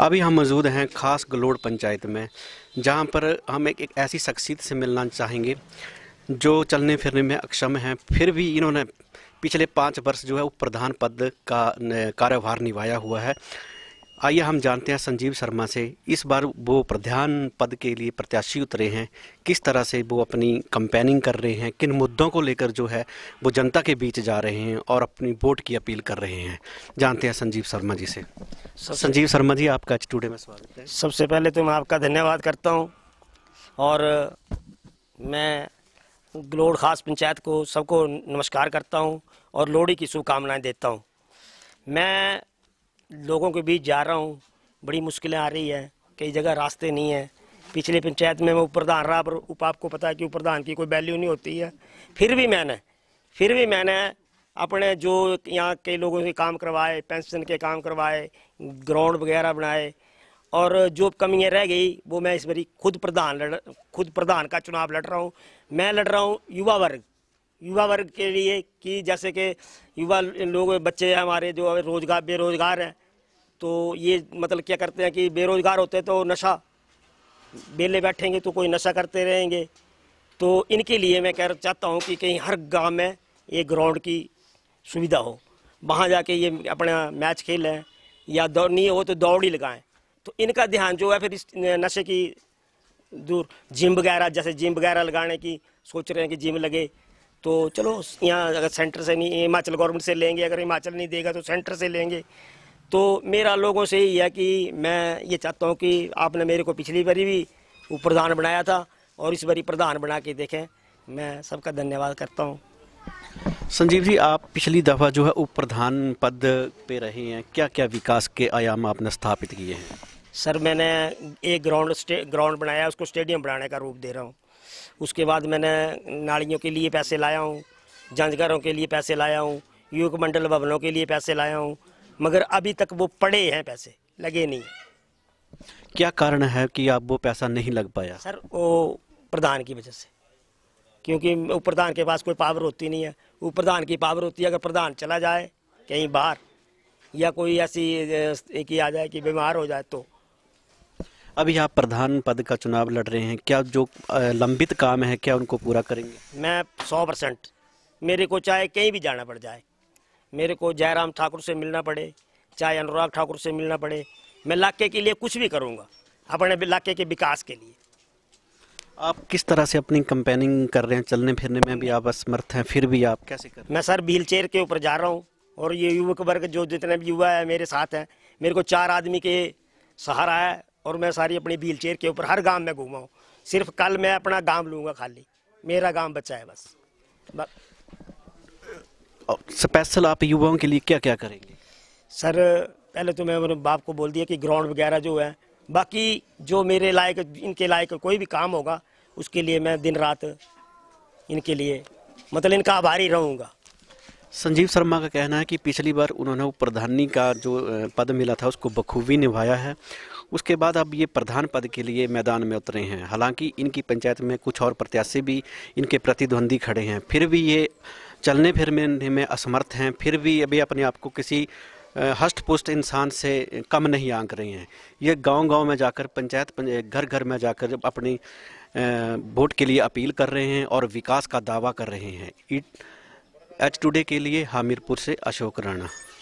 अभी हम मौजूद हैं खास गलोड़ पंचायत में जहां पर हम एक, एक ऐसी शख्सियत से मिलना चाहेंगे जो चलने फिरने में अक्षम हैं फिर भी इन्होंने पिछले पाँच वर्ष जो है वो प्रधान पद का कार्यभार निभाया हुआ है आइए हम जानते हैं संजीव शर्मा से इस बार वो प्रधान पद के लिए प्रत्याशी उतरे हैं किस तरह से वो अपनी कंपेनिंग कर रहे हैं किन मुद्दों को लेकर जो है वो जनता के बीच जा रहे हैं और अपनी वोट की अपील कर रहे हैं जानते हैं संजीव शर्मा जी से संजीव शर्मा जी आपका स्टूडियो में स्वागत है सबसे पहले तो मैं आपका धन्यवाद करता हूँ और मैं ग्लोड खास पंचायत को सबको नमस्कार करता हूँ और लोहड़ी की शुभकामनाएं देता हूँ मैं लोगों के बीच जा रहा हूँ बड़ी मुश्किलें आ रही है कई जगह रास्ते नहीं हैं पिछले पंचायत में मैं उप्रधान रहा पर उप आपको पता है कि उप्रधान की कोई वैल्यू नहीं होती है फिर भी मैंने फिर भी मैंने अपने जो यहाँ के लोगों के काम करवाए पेंशन के काम करवाए ग्राउंड वगैरह बनाए और जो कमियाँ रह गई वो मैं इस बारी खुद प्रधान लड़ खुद प्रधान का चुनाव लड़ रहा हूँ मैं लड़ रहा हूँ युवा वर्ग युवा वर्ग के लिए कि जैसे कि युवा लोग बच्चे हमारे जो रोजगार बेरोजगार हैं तो ये मतलब क्या करते हैं कि बेरोजगार होते तो नशा बेले बैठेंगे तो कोई नशा करते रहेंगे तो इनके लिए मैं कह चाहता हूँ कि कहीं हर गांव में ये ग्राउंड की सुविधा हो वहाँ जाके ये अपना मैच खेलें या दौड़ नहीं हो तो दौड़ ही लगाएं तो इनका ध्यान जो है फिर इस नशे की दूर जिम वगैरह जैसे जिम वगैरह लगाने की सोच रहे हैं कि जिम लगे तो चलो यहाँ अगर सेंटर से नहीं हिमाचल गवर्नमेंट से लेंगे अगर हिमाचल नहीं देगा तो सेंटर से लेंगे तो मेरा लोगों से यही है कि मैं ये चाहता हूँ कि आपने मेरे को पिछली बारी भी वो प्रधान बनाया था और इस बारी प्रधान बना के देखें मैं सबका धन्यवाद करता हूँ संजीव जी आप पिछली दफ़ा जो है उप प्रधान पद पे रहे हैं क्या क्या विकास के आयाम आपने स्थापित किए हैं सर मैंने एक ग्राउंड ग्राउंड बनाया उसको स्टेडियम बनाने का रूप दे रहा हूँ उसके बाद मैंने नालियों के लिए पैसे लाया हूँ जानकारों के लिए पैसे लाया हूँ युवक मंडल भवनों के लिए पैसे लाया हूँ मगर अभी तक वो पड़े हैं पैसे लगे नहीं क्या कारण है कि आप वो पैसा नहीं लग पाया सर वो प्रधान की वजह से क्योंकि प्रधान के पास कोई पावर होती नहीं है उप प्रधान की पावर होती है अगर प्रधान चला जाए कहीं बाहर या कोई ऐसी की आ जाए कि बीमार हो जाए तो अभी आप प्रधान पद का चुनाव लड़ रहे हैं क्या जो लंबित काम है क्या उनको पूरा करेंगे मैं सौ परसेंट मेरे को चाहे कहीं भी जाना पड़ जाए मेरे को जयराम ठाकुर से मिलना पड़े चाहे अनुराग ठाकुर से मिलना पड़े मैं इलाके के लिए कुछ भी करूँगा अपने इलाके के विकास के लिए आप किस तरह से अपनी कंपेनिंग कर रहे हैं चलने फिरने में भी आप असमर्थ हैं फिर भी आप कैसे कर मैं सर व्हील चेयर के ऊपर जा रहा हूँ और ये युवक वर्ग जो जितने भी युवा है मेरे साथ हैं मेरे को चार आदमी के सहारा है और मैं सारी अपनी व्हील चेयर के ऊपर हर गांव में घूमा हूँ सिर्फ कल मैं अपना गांव लूँगा खाली मेरा गांव बच्चा है बस स्पेशल आप युवाओं के लिए क्या क्या करेंगे सर पहले तो मैं बाप को बोल दिया कि ग्राउंड वगैरह जो है बाकी जो मेरे लायक इनके लायक कोई भी काम होगा उसके लिए मैं दिन रात इनके लिए मतलब इनका आभारी रहूँगा संजीव शर्मा का कहना है कि पिछली बार उन्होंने वो प्रधानी का जो पद मिला था उसको बखूबी निभाया है उसके बाद अब ये प्रधान पद के लिए मैदान में उतरे हैं हालांकि इनकी पंचायत में कुछ और प्रत्याशी भी इनके प्रतिद्वंदी खड़े हैं फिर भी ये चलने फिरने में असमर्थ हैं फिर भी अभी अपने आप को किसी हष्ट पुष्ट इंसान से कम नहीं आंक रहे हैं ये गांव-गांव में जाकर पंचायत घर-घर में जाकर अपनी वोट के लिए अपील कर रहे हैं और विकास का दावा कर रहे हैं एच टुडे के लिए हामिरपुर से अशोक राणा